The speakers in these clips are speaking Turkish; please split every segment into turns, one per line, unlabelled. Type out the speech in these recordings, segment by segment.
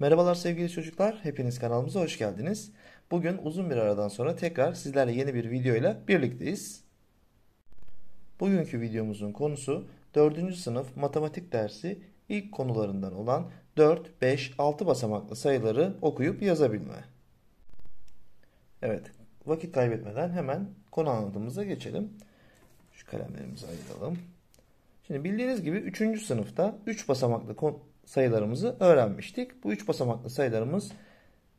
Merhabalar sevgili çocuklar, hepiniz kanalımıza hoş geldiniz. Bugün uzun bir aradan sonra tekrar sizlerle yeni bir video ile birlikteyiz. Bugünkü videomuzun konusu 4. sınıf matematik dersi ilk konularından olan 4, 5, 6 basamaklı sayıları okuyup yazabilme. Evet, vakit kaybetmeden hemen konu anlatımıza geçelim. Şu kalemlerimizi ayıralım. Şimdi bildiğiniz gibi 3. sınıfta 3 basamaklı konu sayılarımızı öğrenmiştik. Bu üç basamaklı sayılarımız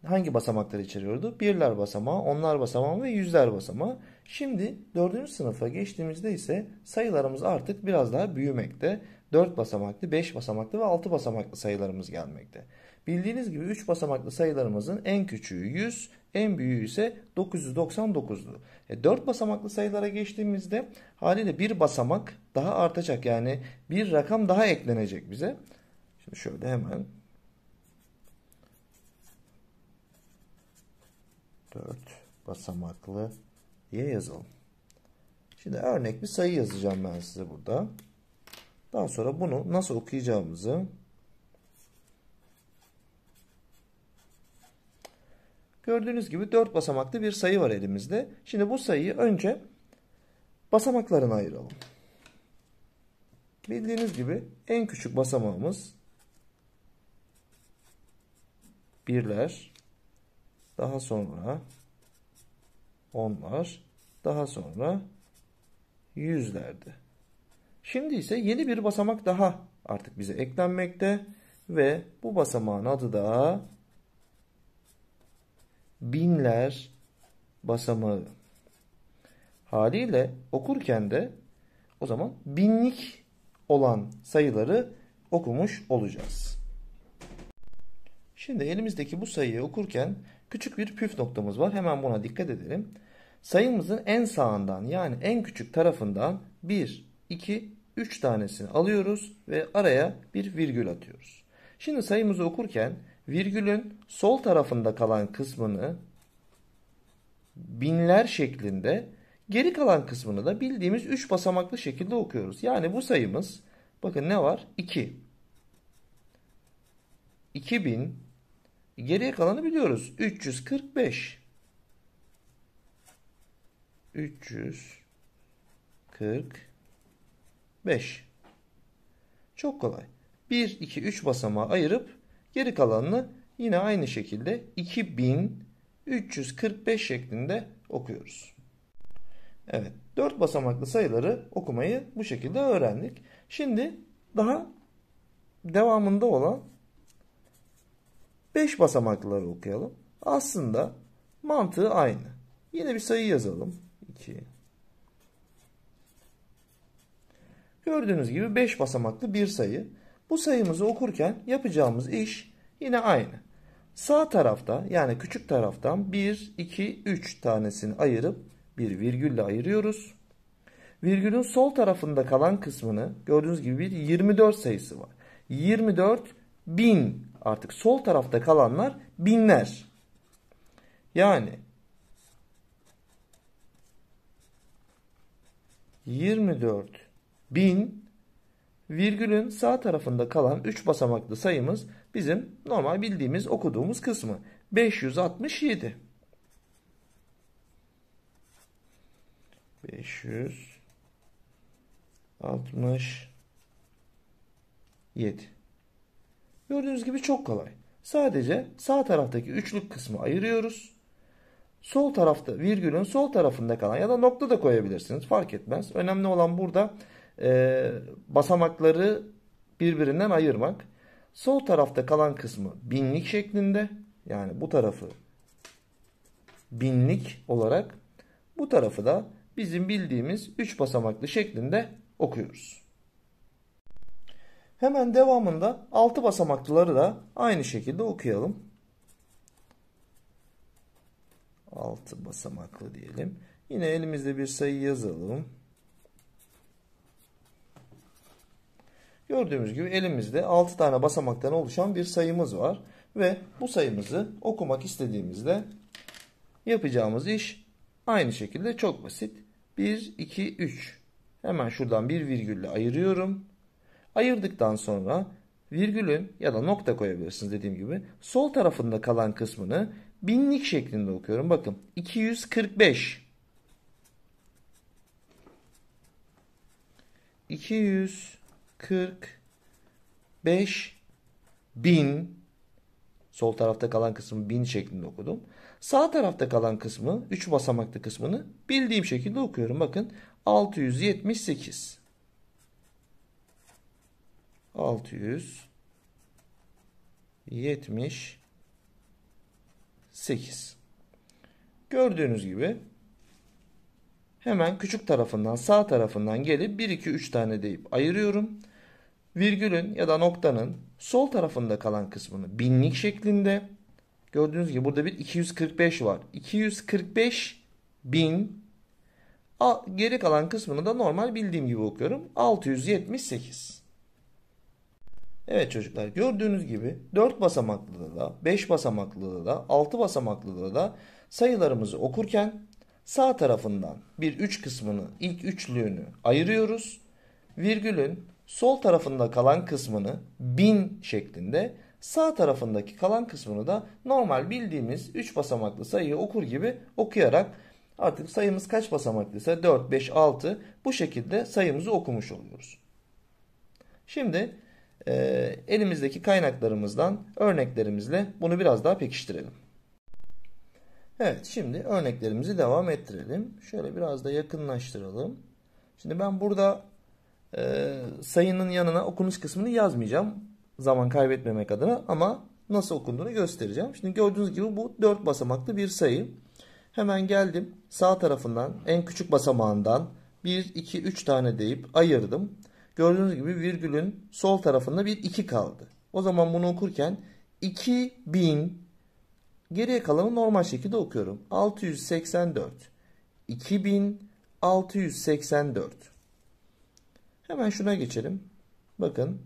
hangi basamakları içeriyordu? Birler basamağı, onlar basamağı ve yüzler basamağı. Şimdi dördüncü sınıfa geçtiğimizde ise sayılarımız artık biraz daha büyümekte. Dört basamaklı, beş basamaklı ve altı basamaklı sayılarımız gelmekte. Bildiğiniz gibi üç basamaklı sayılarımızın en küçüğü 100, en büyüğü ise 999'du. E, 4 basamaklı sayılara geçtiğimizde haliyle bir basamak daha artacak yani bir rakam daha eklenecek bize. Şimdi şöyle hemen 4 basamaklı diye yazalım. Şimdi örnek bir sayı yazacağım ben size burada. Daha sonra bunu nasıl okuyacağımızı Gördüğünüz gibi 4 basamaklı bir sayı var elimizde. Şimdi bu sayıyı önce basamaklarına ayıralım. Bildiğiniz gibi en küçük basamağımız birler, daha sonra onlar, daha sonra yüzlerdi. Şimdi ise yeni bir basamak daha artık bize eklenmekte ve bu basamağın adı da binler basamağı. Haliyle okurken de o zaman binlik olan sayıları okumuş olacağız. Şimdi elimizdeki bu sayıyı okurken küçük bir püf noktamız var. Hemen buna dikkat edelim. Sayımızın en sağından yani en küçük tarafından 1, 2, 3 tanesini alıyoruz ve araya bir virgül atıyoruz. Şimdi sayımızı okurken virgülün sol tarafında kalan kısmını binler şeklinde geri kalan kısmını da bildiğimiz 3 basamaklı şekilde okuyoruz. Yani bu sayımız bakın ne var? 2. 2000 Geriye kalanı biliyoruz. 345. 345. Çok kolay. 1, 2, 3 basamağı ayırıp geri kalanını yine aynı şekilde 2345 şeklinde okuyoruz. Evet, 4 basamaklı sayıları okumayı bu şekilde öğrendik. Şimdi daha devamında olan 5 basamakları okuyalım. Aslında mantığı aynı. Yine bir sayı yazalım. 2. Gördüğünüz gibi 5 basamaklı bir sayı. Bu sayımızı okurken yapacağımız iş yine aynı. Sağ tarafta yani küçük taraftan 1, 2, 3 tanesini ayırıp bir virgülle ayırıyoruz. Virgülün sol tarafında kalan kısmını gördüğünüz gibi bir 24 sayısı var. 24 bin Artık sol tarafta kalanlar binler. Yani 24 bin virgülün sağ tarafında kalan 3 basamaklı sayımız bizim normal bildiğimiz okuduğumuz kısmı 567. 567 Gördüğünüz gibi çok kolay. Sadece sağ taraftaki üçlük kısmı ayırıyoruz. Sol tarafta virgülün sol tarafında kalan ya da nokta da koyabilirsiniz. Fark etmez. Önemli olan burada e, basamakları birbirinden ayırmak. Sol tarafta kalan kısmı binlik şeklinde. Yani bu tarafı binlik olarak bu tarafı da bizim bildiğimiz 3 basamaklı şeklinde okuyoruz. Hemen devamında altı basamaklıları da aynı şekilde okuyalım. Altı basamaklı diyelim. Yine elimizde bir sayı yazalım. Gördüğümüz gibi elimizde altı tane basamaktan oluşan bir sayımız var. Ve bu sayımızı okumak istediğimizde yapacağımız iş aynı şekilde çok basit. 1, 2, 3. Hemen şuradan bir virgülle ayırıyorum. Ayırdıktan sonra virgülün ya da nokta koyabilirsiniz dediğim gibi. Sol tarafında kalan kısmını binlik şeklinde okuyorum. Bakın 245. 245 bin sol tarafta kalan kısmı bin şeklinde okudum. Sağ tarafta kalan kısmı 3 basamaklı kısmını bildiğim şekilde okuyorum. Bakın 678. 678. Gördüğünüz gibi hemen küçük tarafından sağ tarafından gelip 1 2 3 tane deyip ayırıyorum. Virgülün ya da noktanın sol tarafında kalan kısmını binlik şeklinde gördüğünüz gibi burada bir 245 var. 245 bin geri kalan kısmını da normal bildiğim gibi okuyorum. 678. Evet çocuklar gördüğünüz gibi 4 basamaklıda da 5 basamaklıda da 6 basamaklıda da sayılarımızı okurken sağ tarafından bir 3 kısmını ilk üçlüğünü ayırıyoruz. Virgülün sol tarafında kalan kısmını 1000 şeklinde sağ tarafındaki kalan kısmını da normal bildiğimiz 3 basamaklı sayıyı okur gibi okuyarak artık sayımız kaç basamaklıysa 4, 5, 6 bu şekilde sayımızı okumuş oluyoruz. Şimdi e, elimizdeki kaynaklarımızdan örneklerimizle bunu biraz daha pekiştirelim. Evet şimdi örneklerimizi devam ettirelim. Şöyle biraz da yakınlaştıralım. Şimdi ben burada e, sayının yanına okunuş kısmını yazmayacağım. Zaman kaybetmemek adına ama nasıl okunduğunu göstereceğim. Şimdi gördüğünüz gibi bu 4 basamaklı bir sayı. Hemen geldim sağ tarafından en küçük basamağından 1, 2, 3 tane deyip ayırdım. Gördüğünüz gibi virgülün sol tarafında bir 2 kaldı. O zaman bunu okurken 2000 geriye kalanı normal şekilde okuyorum. 684 2684 Hemen şuna geçelim. Bakın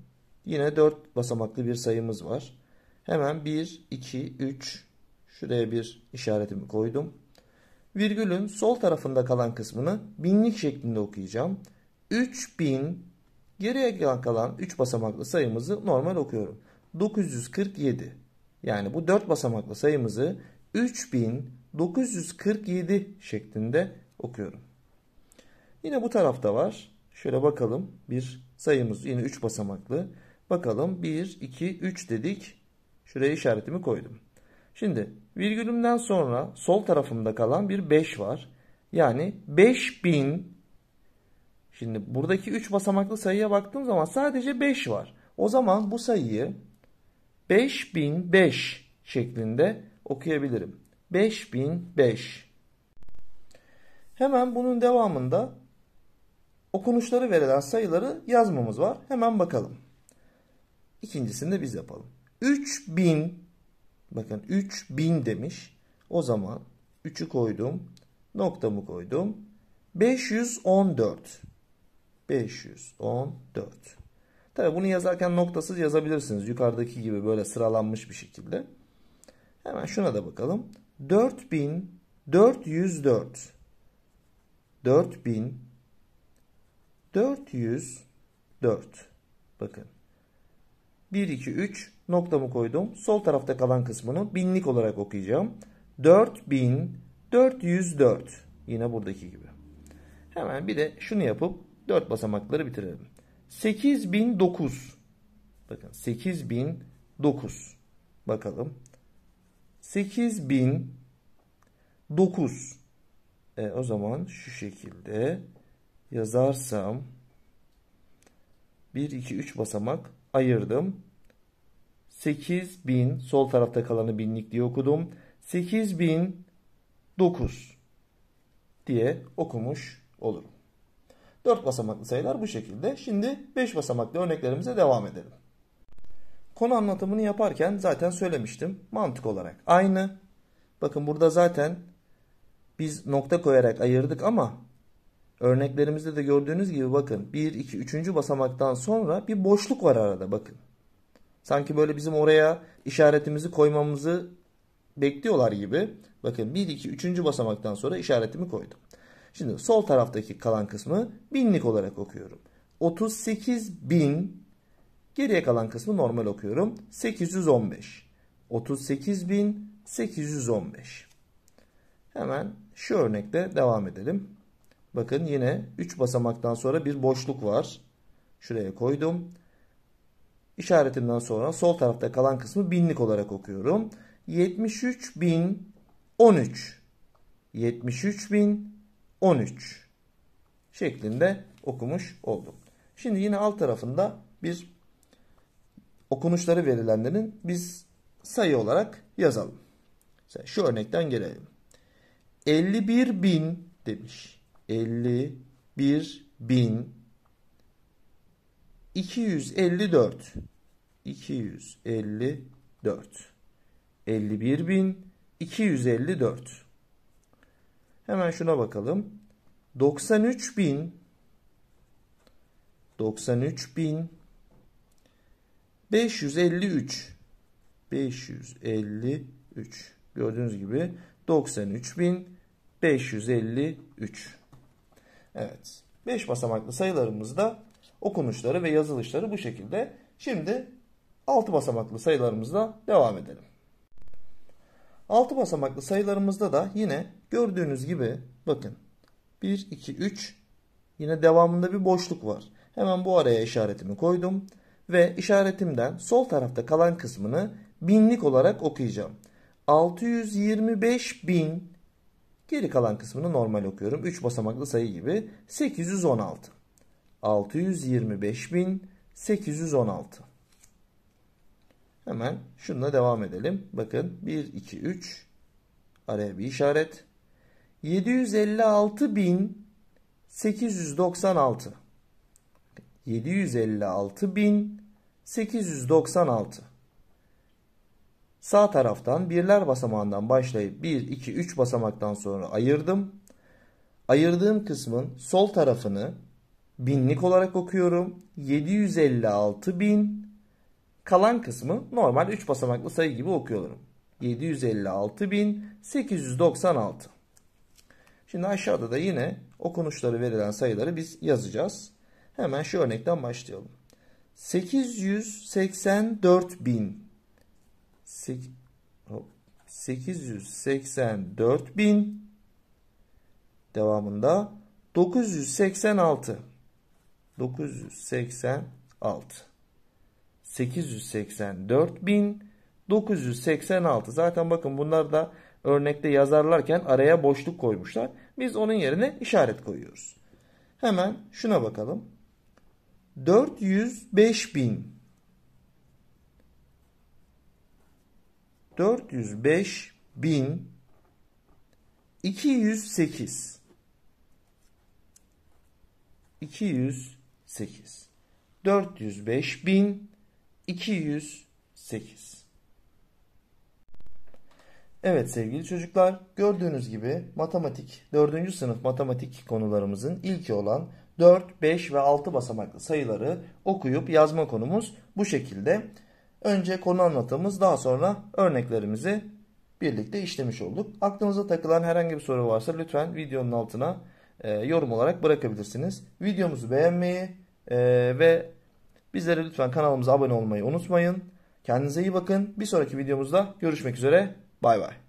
yine 4 basamaklı bir sayımız var. Hemen 1, 2, 3 şuraya bir işaretimi koydum. Virgülün sol tarafında kalan kısmını binlik şeklinde okuyacağım. 3000 Geriye kalan 3 basamaklı sayımızı normal okuyorum. 947. Yani bu 4 basamaklı sayımızı 3947 şeklinde okuyorum. Yine bu tarafta var. Şöyle bakalım. Bir sayımız yine 3 basamaklı. Bakalım 1, 2, 3 dedik. Şuraya işaretimi koydum. Şimdi virgülümden sonra sol tarafımda kalan bir 5 var. Yani 5000 Şimdi buradaki 3 basamaklı sayıya baktığım zaman sadece 5 var. O zaman bu sayıyı 5005 şeklinde okuyabilirim. 5005. Hemen bunun devamında okunuşları verilen sayıları yazmamız var. Hemen bakalım. İkincisini de biz yapalım. 3000 bakın 3000 demiş. O zaman 3'ü koydum. Noktamı koydum. 514. 514. Tabi bunu yazarken noktasız yazabilirsiniz. Yukarıdaki gibi böyle sıralanmış bir şekilde. Hemen şuna da bakalım. 4404. 4404. Bakın. 1, 2, 3 noktamı koydum. Sol tarafta kalan kısmını binlik olarak okuyacağım. 4404. Yine buradaki gibi. Hemen bir de şunu yapıp 4 basamakları bitirelim. 8009. Bakın 8009. Bakalım. 8009. E, o zaman şu şekilde yazarsam 1 2 3 basamak ayırdım. 8000 sol tarafta kalanı binlik diye okudum. 8009 diye okumuş olurum. 4 basamaklı sayılar bu şekilde. Şimdi 5 basamaklı örneklerimize devam edelim. Konu anlatımını yaparken zaten söylemiştim. Mantık olarak aynı. Bakın burada zaten biz nokta koyarak ayırdık ama örneklerimizde de gördüğünüz gibi bakın 1, 2, 3. basamaktan sonra bir boşluk var arada bakın. Sanki böyle bizim oraya işaretimizi koymamızı bekliyorlar gibi. Bakın 1, 2, 3. basamaktan sonra işaretimi koydum. Şimdi sol taraftaki kalan kısmı binlik olarak okuyorum. 38 bin geriye kalan kısmı normal okuyorum. 815. 38 bin 815. Hemen şu örnekte devam edelim. Bakın yine 3 basamaktan sonra bir boşluk var. Şuraya koydum. İşaretimden sonra sol tarafta kalan kısmı binlik olarak okuyorum. 73.013 73.013 13 şeklinde okumuş olduk. Şimdi yine alt tarafında bir okunuşları verilenlerin biz sayı olarak yazalım. Mesela şu örnekten gelelim. 51 bin demiş. 51 bin 254 254 51 bin 254 Hemen şuna bakalım. 93 bin 93 bin 553 553 gördüğünüz gibi 93 bin 553 Evet 5 basamaklı sayılarımızda okunuşları ve yazılışları bu şekilde. Şimdi 6 basamaklı sayılarımızla devam edelim. 6 basamaklı sayılarımızda da yine gördüğünüz gibi bakın 1, 2, 3 yine devamında bir boşluk var. Hemen bu araya işaretimi koydum ve işaretimden sol tarafta kalan kısmını binlik olarak okuyacağım. 625 bin geri kalan kısmını normal okuyorum. 3 basamaklı sayı gibi 816. 625 bin 816. Hemen şununla devam edelim. Bakın 1, 2, 3 araya bir işaret. 756.896 756.896 Sağ taraftan birler basamağından başlayıp 1, 2, 3 basamaktan sonra ayırdım. Ayırdığım kısmın sol tarafını binlik olarak okuyorum. 756 bin Kalan kısmı normal 3 basamaklı sayı gibi okuyorum. 756.896. Şimdi aşağıda da yine okunuşları verilen sayıları biz yazacağız. Hemen şu örnekten başlayalım. 884 devamında 986 986 884.986. zaten bakın bunlar da örnekte yazarlarken araya boşluk koymuşlar. Biz onun yerine işaret koyuyoruz. Hemen şuna bakalım. 405 bin 405 208 208 208. Evet sevgili çocuklar gördüğünüz gibi matematik 4. sınıf matematik konularımızın ilki olan 4, 5 ve 6 basamaklı sayıları okuyup yazma konumuz bu şekilde. Önce konu anlatımız daha sonra örneklerimizi birlikte işlemiş olduk. Aklınıza takılan herhangi bir soru varsa lütfen videonun altına e, yorum olarak bırakabilirsiniz. Videomuzu beğenmeyi e, ve Bizlere lütfen kanalımıza abone olmayı unutmayın. Kendinize iyi bakın. Bir sonraki videomuzda görüşmek üzere. Bay bay.